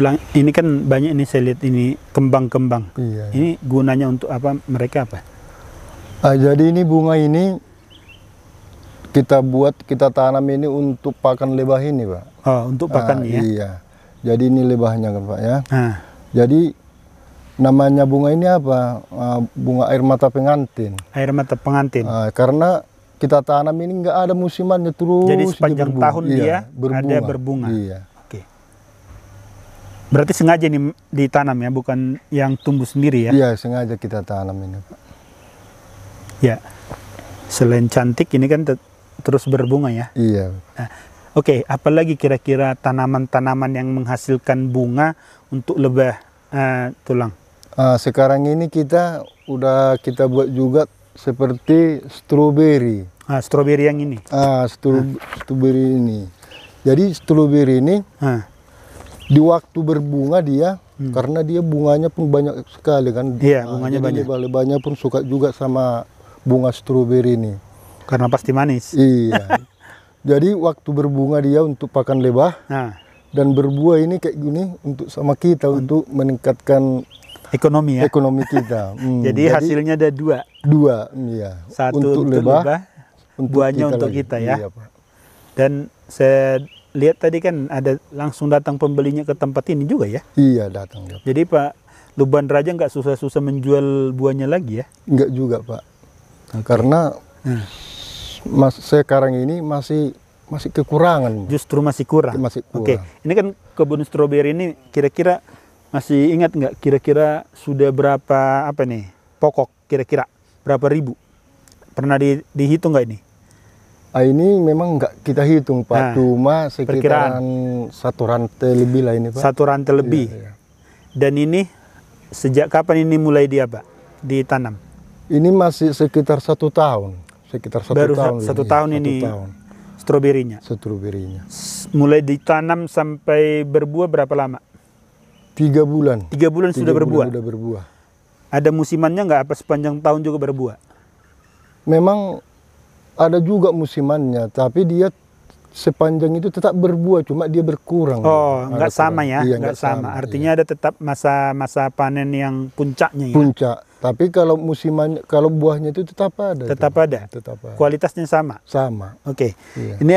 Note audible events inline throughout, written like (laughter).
tulang ini kan banyak ini saya lihat ini kembang-kembang. Iya. Ini gunanya untuk apa mereka apa? Nah, jadi ini bunga ini kita buat kita tanam ini untuk pakan lebah ini, Pak. Oh, untuk pakan ah, ya. Iya. Jadi ini lebahnya kan, Pak ya. Ah. Jadi namanya bunga ini apa? Ah, bunga air mata pengantin. Air mata pengantin. Ah, karena kita tanam ini nggak ada musimannya terus. Jadi sepanjang tahun iya, dia berbunga. Iya, ada berbunga. Iya. Berarti sengaja ini ditanam ya, bukan yang tumbuh sendiri ya? Iya, sengaja kita tanam ini. Pak. Ya, selain cantik ini kan terus berbunga ya? Iya. Nah, Oke, okay, apalagi kira-kira tanaman-tanaman yang menghasilkan bunga untuk lebah uh, tulang? Uh, sekarang ini kita udah kita buat juga seperti stroberi. Ah, stroberi yang ini? uh, ah, stro uh. Ah. stroberi ini. Jadi stroberi ini uh di waktu berbunga dia hmm. karena dia bunganya pun banyak sekali kan iya nah, bunganya banyak lebah-lebahnya pun suka juga sama bunga stroberi ini karena pasti manis iya (laughs) jadi waktu berbunga dia untuk pakan lebah nah. dan berbuah ini kayak gini untuk sama kita hmm. untuk meningkatkan ekonomi ya ekonomi kita (laughs) hmm. jadi, jadi hasilnya ada dua dua iya satu untuk, untuk lebah, lebah untuk buahnya kita untuk lagi. kita ya iya, dan saya lihat tadi kan ada langsung datang pembelinya ke tempat ini juga ya? Iya datang. Jadi Pak Luban Raja nggak susah-susah menjual buahnya lagi ya? Nggak juga Pak. Okay. Karena hmm. mas sekarang ini masih masih kekurangan. Justru masih kurang. Masih kurang. Oke, okay. ini kan kebun stroberi ini kira-kira masih ingat nggak kira-kira sudah berapa apa nih pokok kira-kira berapa ribu? Pernah di, dihitung nggak ini? Ah, ini memang nggak kita hitung Pak, nah, cuma sekitaran perkiraan. satu rantai lebih lah ini Pak. Satu rantai lebih. Iya, iya. Dan ini sejak kapan ini mulai dia Pak ditanam? Ini masih sekitar satu tahun, sekitar satu Baru tahun. Satu ini, tahun ini. Satu tahun. Stroberinya. Stroberinya. Mulai ditanam sampai berbuah berapa lama? Tiga bulan. Tiga bulan Tiga sudah bulan berbuah. Sudah berbuah. Ada musimannya nggak apa sepanjang tahun juga berbuah? Memang ada juga musimannya, tapi dia sepanjang itu tetap berbuah, cuma dia berkurang. Oh, nggak sama ya, iya, nggak sama. sama. Artinya iya. ada tetap masa-masa panen yang puncaknya ya. Puncak. Tapi kalau musiman, kalau buahnya itu tetap ada. Tetap ada. Tetap ada. Kualitasnya sama. Sama. Oke. Okay. Iya. Ini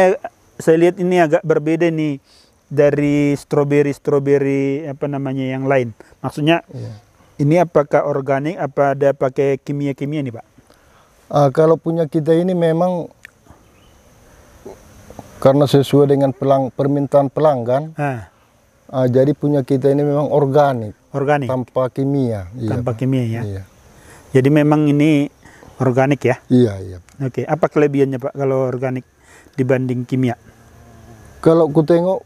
saya lihat ini agak berbeda nih dari stroberi stroberi apa namanya yang lain. Maksudnya iya. ini apakah organik apa ada pakai kimia-kimia nih, Pak? Uh, kalau punya kita ini memang karena sesuai dengan pelang, permintaan pelanggan. Uh, jadi punya kita ini memang organik. Organik. Tanpa kimia. Iya. Tanpa iya, kimia ya. Iya. Jadi memang ini organik ya. Iya iya. Oke, apa kelebihannya Pak kalau organik dibanding kimia? Kalau ku tengok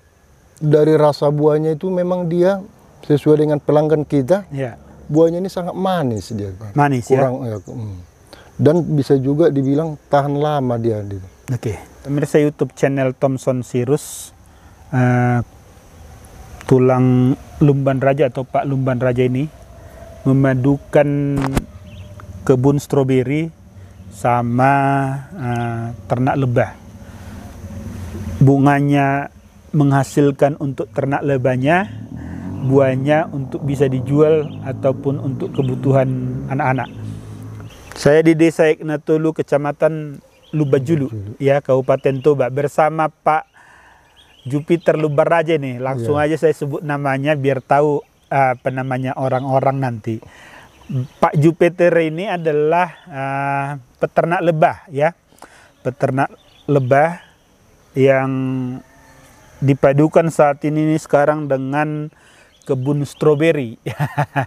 dari rasa buahnya itu memang dia sesuai dengan pelanggan kita. Iya. Buahnya ini sangat manis dia. Manis ya? Kurang, ya. ya hmm dan bisa juga dibilang tahan lama dia. Gitu. Oke. Okay. Pemirsa YouTube channel Thomson Sirus uh, tulang Lumban Raja atau Pak Lumban Raja ini memadukan kebun stroberi sama uh, ternak lebah. Bunganya menghasilkan untuk ternak lebahnya, buahnya untuk bisa dijual ataupun untuk kebutuhan anak-anak. Saya di Desa Iknatulu, Kecamatan Lubajulu, Lubajulu. ya Kabupaten Toba bersama Pak Jupiter Lubaraja nih. Langsung yeah. aja saya sebut namanya biar tahu eh, apa namanya orang-orang nanti. Pak Jupiter ini adalah uh, peternak lebah ya. Peternak lebah yang dipadukan saat ini sekarang dengan kebun stroberi.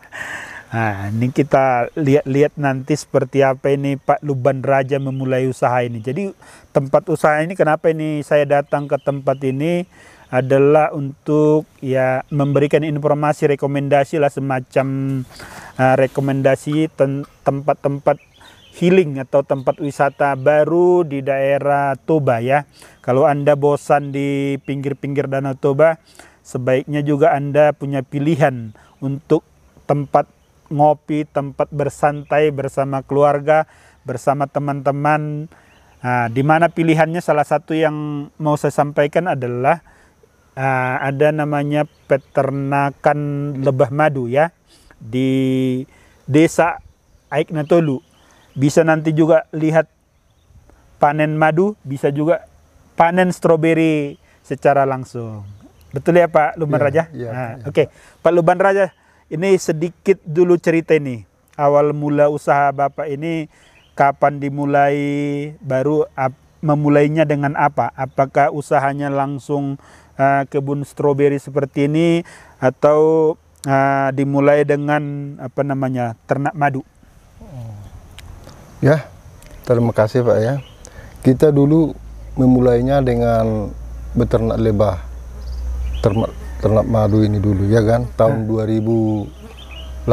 (laughs) Nah, ini kita lihat-lihat nanti seperti apa ini Pak Luban Raja memulai usaha ini. Jadi tempat usaha ini kenapa ini saya datang ke tempat ini adalah untuk ya memberikan informasi rekomendasi lah semacam uh, rekomendasi tempat-tempat healing atau tempat wisata baru di daerah Toba ya. Kalau Anda bosan di pinggir-pinggir Danau Toba, sebaiknya juga Anda punya pilihan untuk tempat ngopi, tempat bersantai bersama keluarga, bersama teman-teman. Nah, di mana pilihannya salah satu yang mau saya sampaikan adalah uh, ada namanya peternakan lebah madu ya di desa Aiknatolu Bisa nanti juga lihat panen madu, bisa juga panen stroberi secara langsung. Betul ya Pak Luban ya, Raja? Ya, nah, ya. Oke, okay. Pak Luban Raja ini sedikit dulu cerita ini. Awal mula usaha Bapak ini kapan dimulai, baru ap, memulainya dengan apa? Apakah usahanya langsung uh, kebun stroberi seperti ini atau uh, dimulai dengan apa namanya? ternak madu? Ya, terima kasih Pak ya. Kita dulu memulainya dengan beternak lebah. Ternak ternak madu ini dulu ya kan tahun hmm. Ya. 2018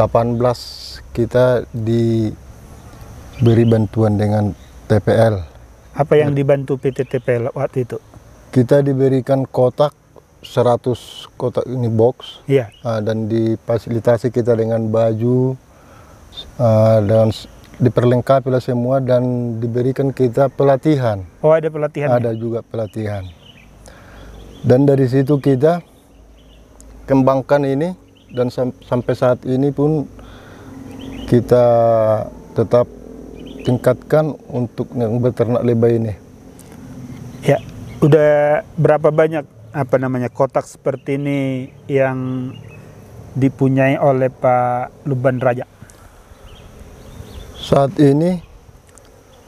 kita diberi bantuan dengan TPL apa yang dibantu PT TPL waktu itu kita diberikan kotak 100 kotak ini box iya. Ah, dan difasilitasi kita dengan baju uh, dan diperlengkapi lah semua dan diberikan kita pelatihan. Oh ada pelatihan? Ada ya? juga pelatihan. Dan dari situ kita kembangkan ini dan sam sampai saat ini pun kita tetap tingkatkan untuk yang beternak lebah ini. Ya, udah berapa banyak apa namanya kotak seperti ini yang dipunyai oleh Pak Luban Raja? Saat ini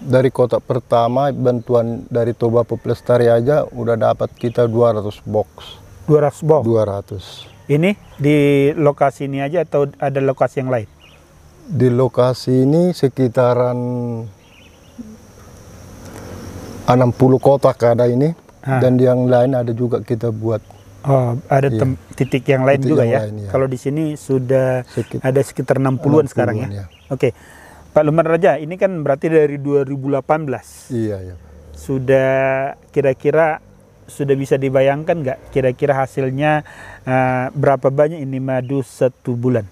dari kotak pertama bantuan dari Toba Pelestari aja udah dapat kita 200 box. 200 box? 200. Ini di lokasi ini aja atau ada lokasi yang lain? Di lokasi ini sekitaran 60 kotak ada ini ha. Ah. dan yang lain ada juga kita buat. Oh, ada iya. titik yang lain titik juga yang ya. Lain, ya. Kalau di sini sudah Sekit ada sekitar 60-an 60 sekarang ya. ya. Oke. Okay. Pak Lumban Raja, ini kan berarti dari 2018. Iya, iya. Sudah kira-kira sudah bisa dibayangkan nggak kira-kira hasilnya uh, berapa banyak ini madu satu bulan?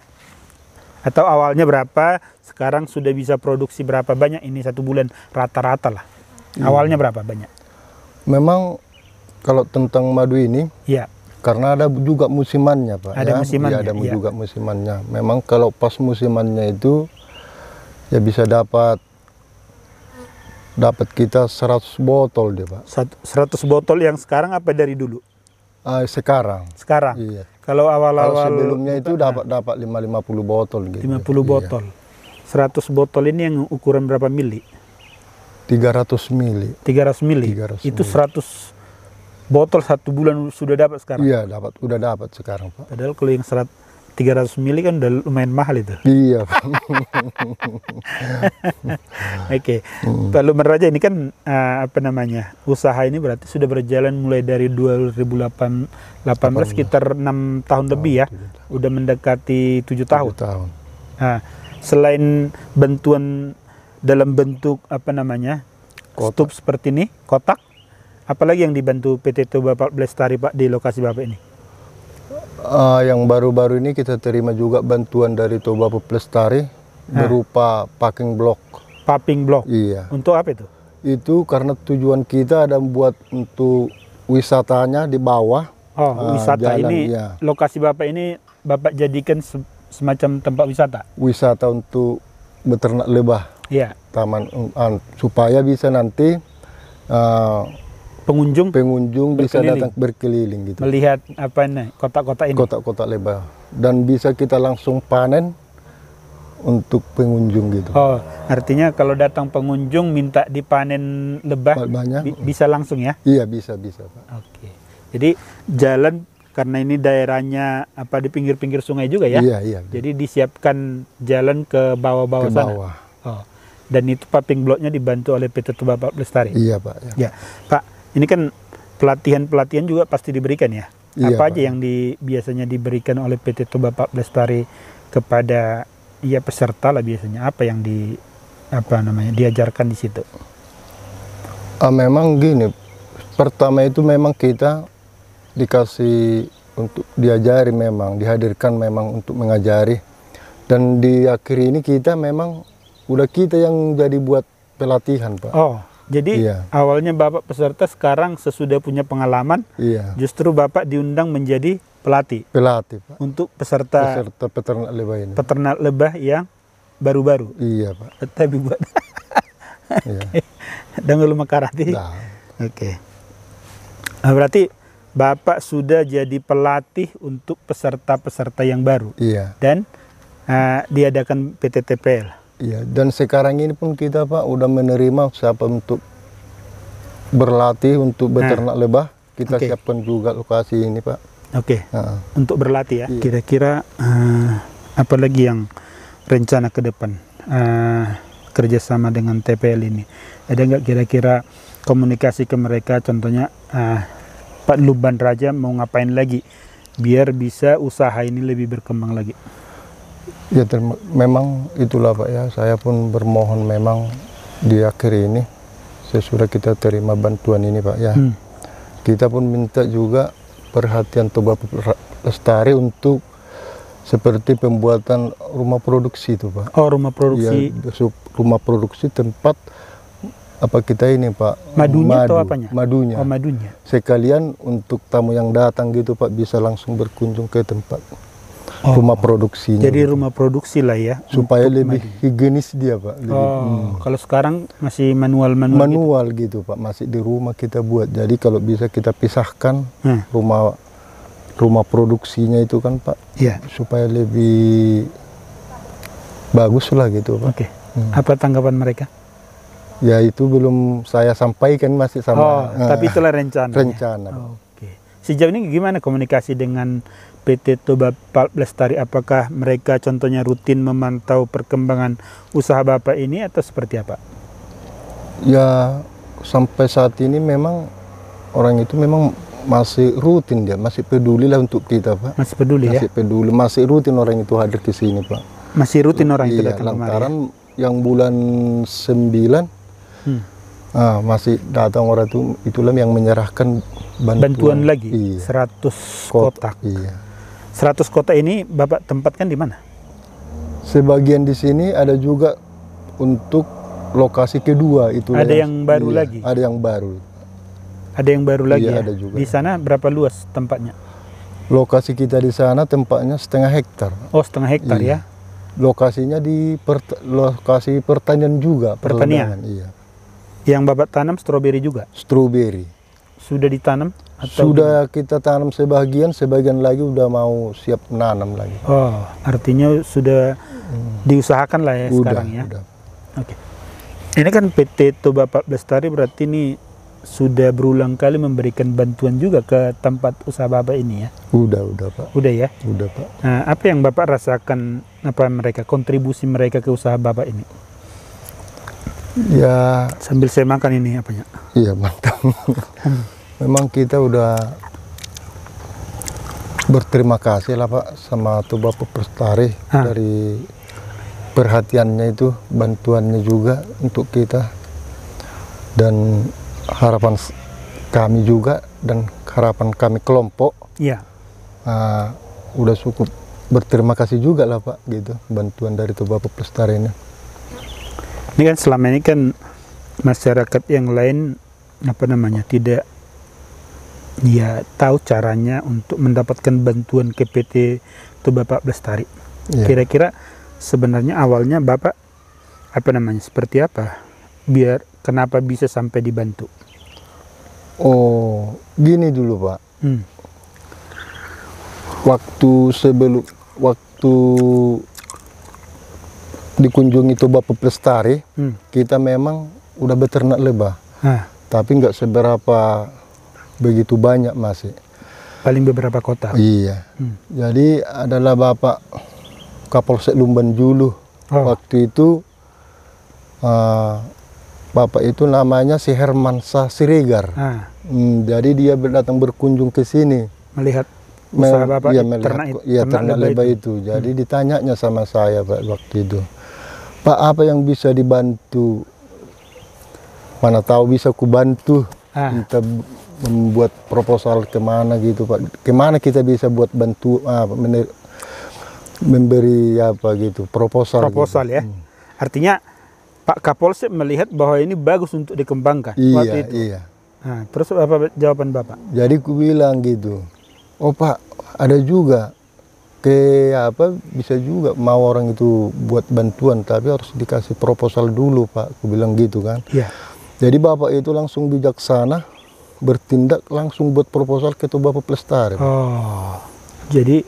Atau awalnya berapa, sekarang sudah bisa produksi berapa banyak ini satu bulan rata-rata lah. Hmm. Awalnya berapa banyak? Memang kalau tentang madu ini, ya. karena ada juga musimannya pak. Ada ya? Iya, musimannya. Ya, ada ya. juga musimannya. Memang kalau pas musimannya itu ya bisa dapat dapat kita 100 botol dia pak 100 botol yang sekarang apa dari dulu uh, sekarang sekarang iya. kalau awal-awal kalau sebelumnya itu kan dapat nah. dapat 5 50 botol gitu 50 iya. botol iya. 100 botol ini yang ukuran berapa mili 300 mili 300 mili 300 itu 100 mili. botol satu bulan sudah dapat sekarang iya dapat udah dapat sekarang pak padahal kalau yang 100 Tiga ratus mili kan udah lumayan mahal itu. (laughs) Iya. (laughs) Oke. Okay. Hmm. Pak Lumer Raja ini kan uh, apa namanya? Usaha ini berarti sudah berjalan mulai dari dua ribu delapan belas, sekitar enam tahun, tahun lebih ya. Tahun. Udah mendekati tujuh tahun. 7 tahun. Nah, selain bantuan dalam bentuk apa namanya? Kotak. seperti ini, kotak. Apalagi yang dibantu PT Toba Pak Blestari Pak di lokasi Bapak ini? uh, yang baru-baru ini kita terima juga bantuan dari Toba Pelestari nah. berupa packing block. Packing block. Iya. Untuk apa itu? Itu karena tujuan kita ada buat untuk wisatanya di bawah. Oh, uh, wisata jalan, ini iya. lokasi Bapak ini Bapak jadikan se semacam tempat wisata. Wisata untuk beternak lebah. Iya. Taman um, supaya bisa nanti uh, pengunjung pengunjung bisa datang berkeliling gitu. Melihat apa ini kotak-kotak ini. Kotak-kotak lebar dan bisa kita langsung panen untuk pengunjung gitu. Oh, artinya kalau datang pengunjung minta dipanen lebah banyak bi bisa langsung ya? Iya, bisa bisa, Pak. Oke. Jadi jalan karena ini daerahnya apa di pinggir-pinggir sungai juga ya? Iya, iya. Jadi disiapkan jalan ke bawah-bawah sana. Bawah. Oh. Dan itu paving bloknya dibantu oleh PT Tuba Pak Lestari. Iya, Pak. Ya. ya. Pak, ini kan pelatihan-pelatihan juga pasti diberikan ya. Iya, apa Pak. yang di, biasanya diberikan oleh PT Toba Pak Lestari kepada ya peserta lah biasanya apa yang di apa namanya diajarkan di situ? Uh, memang gini, pertama itu memang kita dikasih untuk diajari memang dihadirkan memang untuk mengajari dan di akhir ini kita memang udah kita yang jadi buat pelatihan pak. Oh jadi iya. awalnya Bapak peserta sekarang sesudah punya pengalaman, iya. justru Bapak diundang menjadi pelatih. Pelatih, Pak. Untuk peserta peserta peternak lebah ini. Peternak lebah yang baru-baru. Iya, Pak. Tapi buat (laughs) Iya. (laughs) lu makarati. Nah. Oke. Nah, berarti Bapak sudah jadi pelatih untuk peserta-peserta yang baru. Iya. Dan uh, diadakan PTTPL. Ya, dan sekarang ini pun kita Pak udah menerima siapa untuk berlatih untuk beternak nah. Hmm. lebah. Kita okay. siapkan juga lokasi ini Pak. Oke. Okay. Nah. Untuk berlatih ya. Iya. Kira-kira uh, apa lagi yang rencana ke depan uh, kerjasama dengan TPL ini? Ada nggak kira-kira komunikasi ke mereka? Contohnya uh, Pak Luban Raja mau ngapain lagi biar bisa usaha ini lebih berkembang lagi? Ya memang itulah Pak ya, saya pun bermohon memang di akhir ini sesudah kita terima bantuan ini Pak ya. Hmm. Kita pun minta juga perhatian Toba Lestari untuk seperti pembuatan rumah produksi itu Pak. Oh rumah produksi. Ya, rumah produksi tempat apa kita ini Pak? Madunya Madu, atau apanya? Madunya. Oh madunya. Sekalian untuk tamu yang datang gitu Pak bisa langsung berkunjung ke tempat oh. rumah produksinya. Jadi gitu. rumah produksi lah ya. Supaya lebih mandi. higienis dia pak. Lebih, oh, hmm. kalau sekarang masih gitu? manual manual. Manual gitu. gitu pak, masih di rumah kita buat. Jadi kalau bisa kita pisahkan hmm. rumah rumah produksinya itu kan pak. Iya. Supaya lebih bagus lah gitu pak. Oke. Okay. Hmm. Apa tanggapan mereka? Ya itu belum saya sampaikan masih sama. Oh, tapi nah. itulah rencana. Ya? Rencana. Ya? Oh. Sejauh ini gimana komunikasi dengan PT Toba Palp Lestari? Apakah mereka contohnya rutin memantau perkembangan usaha Bapak ini atau seperti apa? Ya, sampai saat ini memang orang itu memang masih rutin dia, masih peduli lah untuk kita Pak. Masih peduli masih ya? Masih peduli, masih rutin orang itu hadir ke sini Pak. Masih rutin orang itu iya, datang ya? lantaran kemari? yang bulan 9 hmm. ah, masih datang orang itu, itulah yang menyerahkan bantuan, bantuan lagi iya. 100 kotak. kotak. Iya. 100 kota ini Bapak tempatkan di mana? Sebagian di sini ada juga untuk lokasi kedua itu. Ada yang, yang baru iya, lagi. Ada yang baru. Ada yang baru iya, lagi. Iya, ya? ada juga. Di sana berapa luas tempatnya? Lokasi kita di sana tempatnya setengah hektar. Oh, setengah hektar iya. ya. Lokasinya di per, lokasi pertanian juga, pertanian. Iya. Yang Bapak tanam stroberi juga? Stroberi. Sudah ditanam? Atau sudah kita tanam sebagian, sebagian lagi udah mau siap menanam lagi. Oh, artinya sudah hmm. diusahakan lah ya udah, sekarang ya. Udah. Oke. Ini kan PT Toba Pak Lestari berarti ini sudah berulang kali memberikan bantuan juga ke tempat usaha Bapak ini ya. Udah, udah, Pak. Udah ya? Udah, Pak. Nah, apa yang Bapak rasakan apa mereka kontribusi mereka ke usaha Bapak ini? Ya, sambil saya makan ini apanya? Iya, mantap. Hmm memang kita udah berterima kasih lah Pak sama Tuba bapak ha. dari perhatiannya itu bantuannya juga untuk kita dan harapan kami juga dan harapan kami kelompok ya uh, udah cukup berterima kasih juga lah Pak gitu bantuan dari Tuba Pepestari ini ini kan selama ini kan masyarakat yang lain apa namanya tidak dia tahu caranya untuk mendapatkan bantuan ke PT itu Bapak Lestari. Iya. Kira-kira sebenarnya awalnya Bapak apa namanya seperti apa? Biar kenapa bisa sampai dibantu? Oh, gini dulu Pak. Hmm. Waktu sebelum waktu dikunjungi itu Bapak Lestari, hmm. kita memang udah beternak lebah. Hah. Tapi nggak seberapa begitu banyak masih. Paling beberapa kota? Iya. Hmm. Jadi adalah Bapak Kapolsek Lumban Julu. Oh. Waktu itu uh, Bapak itu namanya si Hermansa Siregar. Ah. Hmm, jadi dia datang berkunjung ke sini. Melihat usaha Bapak ya, melihat, ternak, ya, ternak, ternak leba itu. itu. Hmm. Jadi hmm. ditanyanya sama saya Pak waktu itu. Pak apa yang bisa dibantu? Mana tahu bisa kubantu. Ah. Minta membuat proposal kemana gitu Pak kemana kita bisa buat bantu ah, mener, memberi apa gitu proposal gitu? proposal gitu. ya hmm. artinya Pak Kapolsek melihat bahwa ini bagus untuk dikembangkan iya, waktu itu iya. Nah, terus apa jawaban Bapak? Jadi ku bilang gitu, oh Pak ada juga ke apa bisa juga mau orang itu buat bantuan tapi harus dikasih proposal dulu Pak, ku bilang gitu kan. Iya. Jadi Bapak itu langsung bijaksana bertindak langsung buat proposal ke Bapak Pelestari. Oh, jadi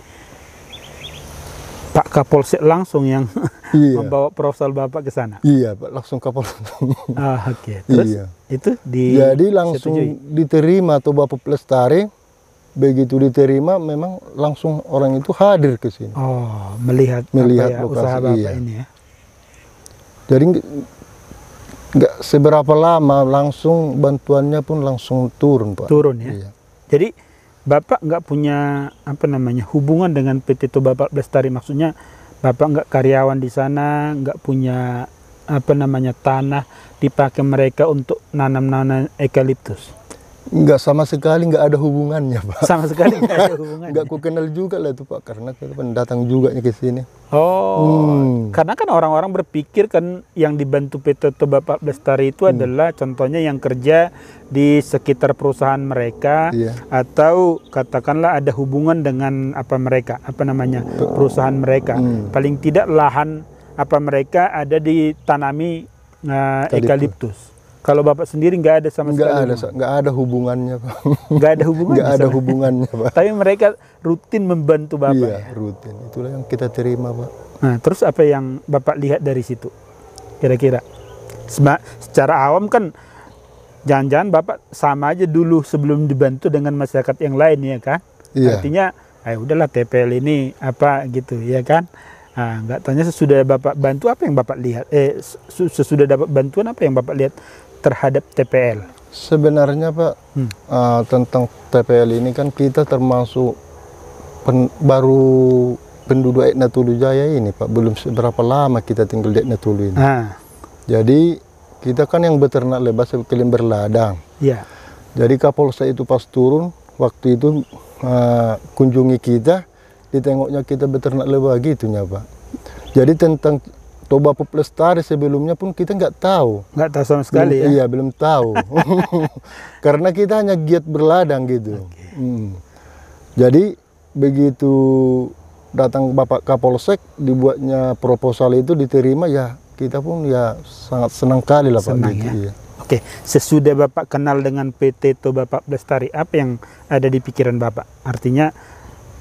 Pak Kapolsek langsung yang (laughs) iya. membawa proposal Bapak ke sana. Iya, Pak, langsung Kapolsek. ah, oke. Okay. (laughs) Terus iya. itu di Jadi langsung setujui. diterima atau Bapak Pelestari begitu diterima memang langsung orang itu hadir ke sini. Oh, melihat melihat apa ya, lokasi usaha Bapak iya. ini ya. Jadi nggak seberapa lama langsung bantuannya pun langsung turun pak turun ya iya. jadi bapak nggak punya apa namanya hubungan dengan PT Toba Lestari maksudnya bapak nggak karyawan di sana nggak punya apa namanya tanah dipakai mereka untuk nanam-nanam ekaliptus Enggak sama sekali enggak ada hubungannya, Pak. Sama sekali enggak ada (laughs) hubungannya. enggak ku kenal juga lah itu, Pak, karena kan datang juga ke sini. Oh. Hmm. Karena kan orang-orang berpikir kan yang dibantu PT Toba Pak Bestari itu hmm. adalah contohnya yang kerja di sekitar perusahaan mereka iya. atau katakanlah ada hubungan dengan apa mereka, apa namanya? perusahaan mereka. Hmm. Paling tidak lahan apa mereka ada ditanami uh, eh, eukaliptus. Kalau bapak sendiri nggak ada sama sekali. Nggak ada, nggak ada hubungannya pak. Nggak ada hubungannya. Nggak ada hubungannya pak. (laughs) Tapi mereka rutin membantu bapak. Iya, ya? rutin. Itulah yang kita terima pak. Nah, terus apa yang bapak lihat dari situ? Kira-kira, secara awam kan, jangan-jangan bapak sama aja dulu sebelum dibantu dengan masyarakat yang lain ya kan? Iya. Artinya, ayo udahlah TPL ini apa gitu ya kan? Nah, nggak tanya sesudah bapak bantu apa yang bapak lihat? Eh, sesudah dapat bantuan apa yang bapak lihat terhadap TPL? Sebenarnya Pak, hmm. uh, tentang TPL ini kan kita termasuk pen, baru penduduk Etna Tulu Jaya ini Pak, belum seberapa lama kita tinggal di Etna Tulu ini. Ah. Jadi kita kan yang beternak lebah sekalian berladang. Ya. Jadi Kapolsek itu pas turun, waktu itu uh, kunjungi kita, ditengoknya kita beternak lebah gitunya Pak. Jadi tentang Toba Lestari sebelumnya pun kita nggak tahu. Nggak tahu sama sekali belum, ya? Iya, belum tahu. (laughs) Karena kita hanya giat berladang gitu. Okay. Hmm. Jadi begitu datang Bapak Kapolsek dibuatnya proposal itu diterima ya kita pun ya sangat senang kali lah senang Pak. Senang gitu, ya? Iya. Oke, sesudah Bapak kenal dengan PT Toba Pak Lestari, apa yang ada di pikiran Bapak? Artinya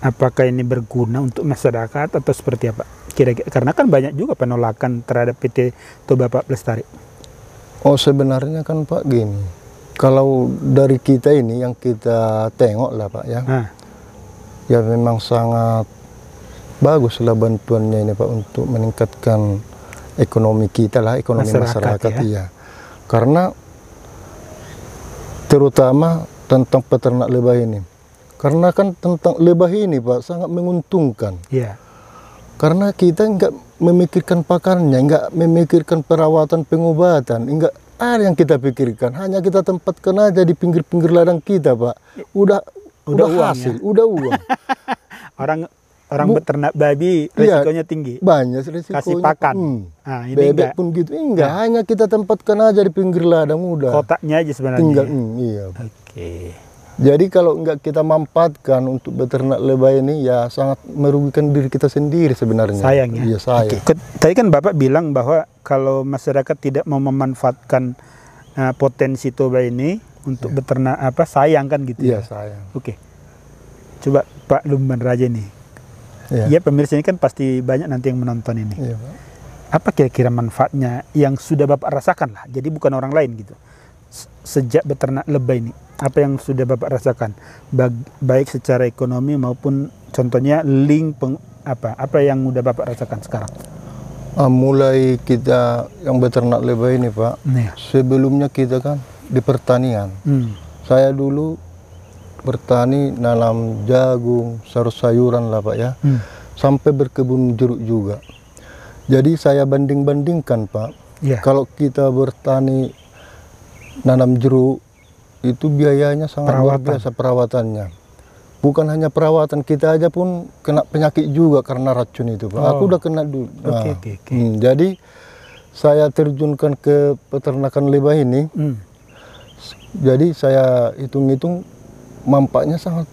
apakah ini berguna untuk masyarakat atau seperti apa? Kira-kira karena kan banyak juga penolakan terhadap PT Toba Pak Lestari. Oh sebenarnya kan Pak gini, kalau dari kita ini yang kita tengok lah Pak ya, nah. ya memang sangat bagus lah bantuannya ini Pak untuk meningkatkan ekonomi kita lah, ekonomi masyarakat, masyarakat ya. iya. Karena terutama tentang peternak lebah ini. Karena kan tentang lebah ini Pak sangat menguntungkan. Iya. Yeah karena kita nggak memikirkan pakannya, nggak memikirkan perawatan pengobatan, nggak ada yang kita pikirkan. Hanya kita tempatkan aja di pinggir-pinggir ladang kita, Pak. Udah udah, udah ya? hasil, udah uang. (laughs) orang orang Bu, beternak babi iya, risikonya iya, tinggi. Banyak risikonya. Kasih pakan. Hmm. Nah, ini Bebek enggak. pun gitu. Enggak, Ya. hanya kita tempatkan aja di pinggir ladang udah. Kotaknya aja sebenarnya. Tinggal, ya? hmm, iya. Oke. Okay. Jadi kalau nggak kita manfaatkan untuk beternak lebah ini ya sangat merugikan diri kita sendiri sebenarnya. Sayangnya. Iya sayang. Okay. Tadi kan Bapak bilang bahwa kalau masyarakat tidak mau memanfaatkan uh, potensi toba ini untuk yeah. beternak apa sayang kan gitu yeah, ya. sayang. Oke. Okay. Coba Pak Lumban Raja ini. Iya yeah. pemirsa ini kan pasti banyak nanti yang menonton ini. Iya Pak. Apa kira-kira manfaatnya yang sudah Bapak rasakan lah. Jadi bukan orang lain gitu sejak beternak lebah ini? Apa yang sudah Bapak rasakan? Baik secara ekonomi maupun contohnya link peng, apa? Apa yang sudah Bapak rasakan sekarang? Uh, mulai kita yang beternak lebah ini Pak, ya. sebelumnya kita kan di pertanian. Hmm. Saya dulu bertani nanam jagung, sayur sayuran lah Pak ya. Hmm. Sampai berkebun jeruk juga. Jadi saya banding-bandingkan Pak. Yeah. Kalau kita bertani nanam jeruk itu biayanya sangat Perawatan. luar biasa perawatannya. Bukan hanya perawatan kita aja pun kena penyakit juga karena racun itu. Oh. Aku udah kena dulu. Nah, okay, okay, okay. Hmm, jadi saya terjunkan ke peternakan lebah ini. Hmm. Jadi saya hitung-hitung manfaatnya sangat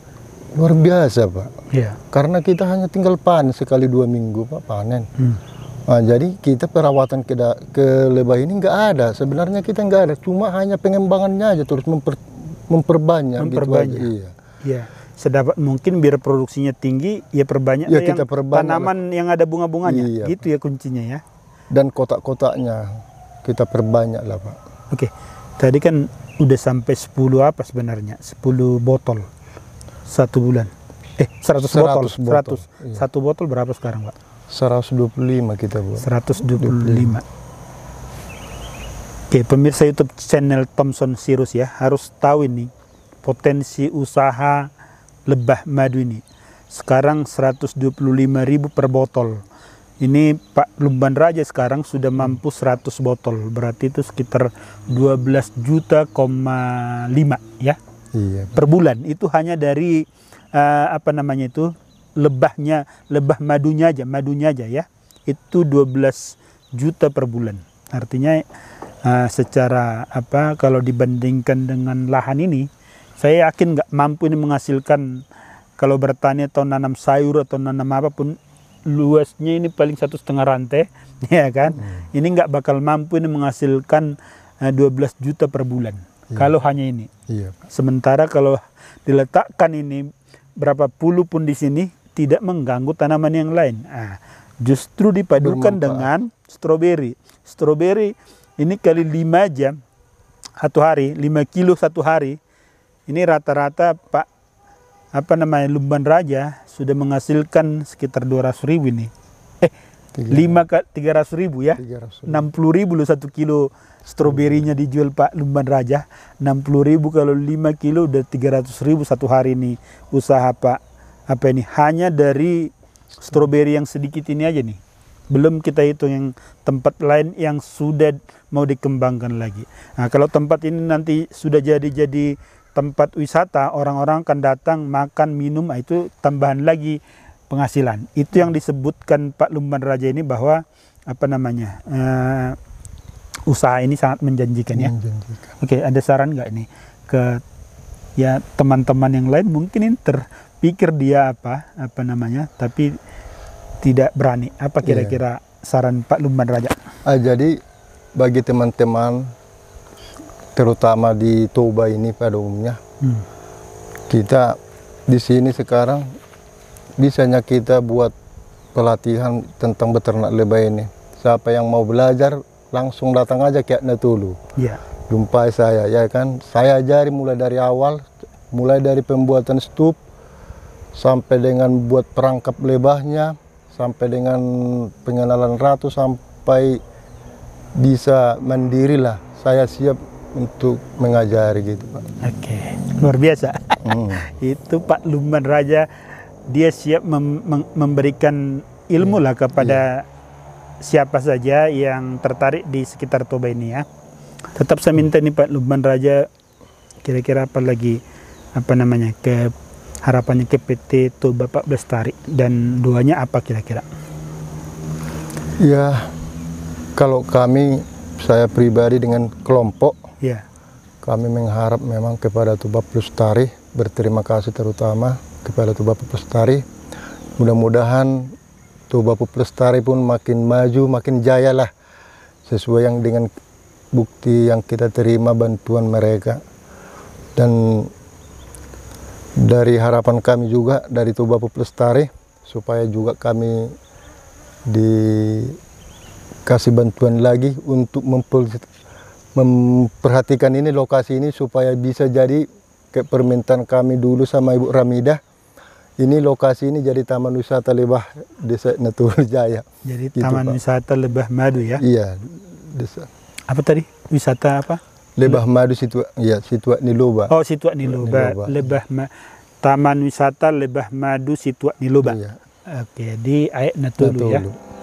luar biasa, Pak. Yeah. Karena kita hanya tinggal panen sekali dua minggu, Pak, panen. Hmm Nah, jadi kita perawatan ke, ke lebah ini nggak ada. Sebenarnya kita nggak ada, cuma hanya pengembangannya aja terus memper, memperbanyak. Gitu memperbanyak. Gitu Iya. iya. Sedapat mungkin biar produksinya tinggi, ya perbanyak ya, kita yang perbanyak. tanaman yang ada bunga-bunganya. Iya. Gitu ya kuncinya ya. Dan kotak-kotaknya kita perbanyak lah Pak. Oke. Tadi kan udah sampai 10 apa sebenarnya? 10 botol. Satu bulan. Eh, 100, 100 botol. botol. 100. Iya. Satu botol berapa sekarang, Pak? 125 kita buat. 125. Oke, Oke, pemirsa YouTube channel Thomson Sirus ya, harus tahu ini potensi usaha lebah madu ini. Sekarang 125.000 per botol. Ini Pak Lumban Raja sekarang sudah mampu 100 botol, berarti itu sekitar 12 juta, lima ya. Iya. Per bulan itu hanya dari uh, apa namanya itu? lebahnya, lebah madunya aja, madunya aja ya. Itu 12 juta per bulan. Artinya uh, secara apa kalau dibandingkan dengan lahan ini, saya yakin nggak mampu ini menghasilkan kalau bertani atau nanam sayur atau nanam apapun luasnya ini paling satu setengah rantai, (laughs) ya kan? Hmm. Ini nggak bakal mampu ini menghasilkan eh, dua 12 juta per bulan. Iya. Kalau hanya ini. Iya. Sementara kalau diletakkan ini berapa puluh pun di sini tidak mengganggu tanaman yang lain. Nah, justru dipadukan Bermanfaat. dengan stroberi. Stroberi ini kali lima jam satu hari, lima kilo satu hari. Ini rata-rata Pak apa namanya Lumban Raja sudah menghasilkan sekitar dua ratus ribu ini. Eh, lima tiga ratus ribu ya. Enam ribu. 60 ribu loh satu kilo stroberinya dijual Pak Lumban Raja. Enam puluh ribu kalau lima kilo udah tiga ratus ribu satu hari ini usaha Pak apa ini hanya dari stroberi yang sedikit ini aja nih belum kita hitung yang tempat lain yang sudah mau dikembangkan lagi. Nah, kalau tempat ini nanti sudah jadi-jadi tempat wisata, orang-orang akan datang makan, minum, nah, itu tambahan lagi penghasilan. Itu yang disebutkan Pak Lumban Raja ini bahwa apa namanya? Uh, usaha ini sangat menjanjikan ya. Menjanjikan. Oke, ada saran nggak ini ke ya teman-teman yang lain mungkin ini ter pikir dia apa apa namanya tapi tidak berani apa iya. kira-kira yeah. saran Pak Lumban Raja ah, jadi bagi teman-teman terutama di Toba ini pada umumnya hmm. kita di sini sekarang bisanya kita buat pelatihan tentang beternak lebah ini siapa yang mau belajar langsung datang aja ke Natulu yeah. jumpai saya ya kan saya ajari mulai dari awal mulai dari pembuatan stup sampai dengan buat perangkap lebahnya, sampai dengan pengenalan ratu, sampai bisa mandirilah. Saya siap untuk mengajari gitu Pak. Oke, luar biasa. Hmm. (laughs) Itu Pak Lumban Raja, dia siap mem memberikan ilmu iya. lah kepada yeah. siapa saja yang tertarik di sekitar Toba ini ya. Tetap saya minta nih Pak Lumban Raja, kira-kira apa lagi apa namanya ke harapannya ke PT Tol Bapak Bestari dan duanya apa kira-kira? Ya, kalau kami saya pribadi dengan kelompok, ya. kami mengharap memang kepada Plus Tari, berterima kasih terutama kepada Plus Tari. Mudah-mudahan Plus Tari pun makin maju, makin jaya lah sesuai yang dengan bukti yang kita terima bantuan mereka dan dari harapan kami juga dari Tuba Puplestari supaya juga kami dikasih bantuan lagi untuk memperhatikan ini lokasi ini supaya bisa jadi ke permintaan kami dulu sama Ibu Ramida ini lokasi ini jadi Taman Wisata Lebah Desa Natul Jaya. Jadi gitu, Taman Pak. Wisata Lebah Madu ya? Iya. Desa. Apa tadi? Wisata apa? Lebah Madu situ ya situ situa Niloba. Oh situ Niloba. loba. Lebah ma Taman wisata Lebah Madu situ situa Niloba. Iya. Oke di ayat Natulu, Natulu. ya.